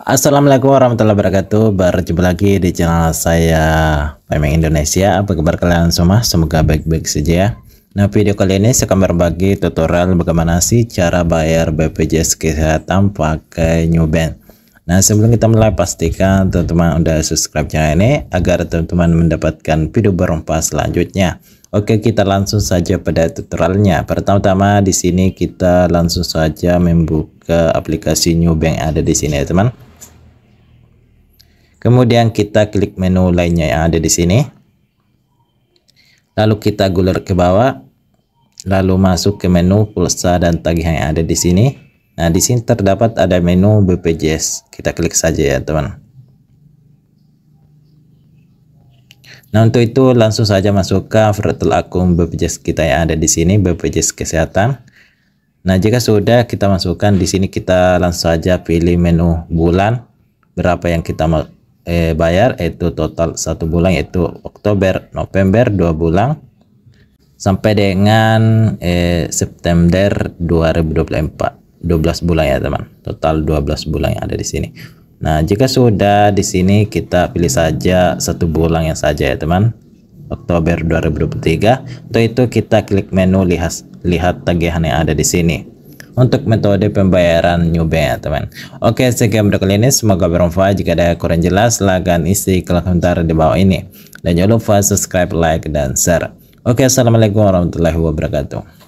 Assalamualaikum warahmatullahi wabarakatuh Berjumpa lagi di channel saya Pemeng Indonesia Apa kabar kalian semua? Semoga baik-baik saja ya Nah video kali ini saya akan berbagi tutorial Bagaimana sih cara bayar BPJS Kesehatan pakai New Band Nah sebelum kita mulai pastikan teman-teman udah subscribe channel ini Agar teman-teman mendapatkan video bermanfaat selanjutnya Oke kita langsung saja pada tutorialnya Pertama-tama di sini kita langsung saja membuka aplikasi New Bank ada di sini ya teman Kemudian kita klik menu lainnya yang ada di sini. Lalu kita gulir ke bawah. Lalu masuk ke menu pulsa dan tagihan yang ada di sini. Nah, di sini terdapat ada menu BPJS. Kita klik saja ya, teman. Nah, untuk itu langsung saja masuk ke virtual akun BPJS kita yang ada di sini, BPJS Kesehatan. Nah, jika sudah kita masukkan di sini kita langsung saja pilih menu bulan berapa yang kita mau eh, bayar itu total satu bulan yaitu Oktober November dua bulan sampai dengan eh, September 2024 12 bulan ya teman total 12 bulan yang ada di sini Nah jika sudah di sini kita pilih saja satu bulan yang saja ya teman Oktober 2023 untuk itu kita klik menu lihat lihat tagihan yang ada di sini untuk metode pembayaran bank ya teman oke sekian video kali ini semoga bermanfaat jika ada kurang jelas silahkan isi kolom komentar di bawah ini dan jangan lupa subscribe like dan share oke assalamualaikum warahmatullahi wabarakatuh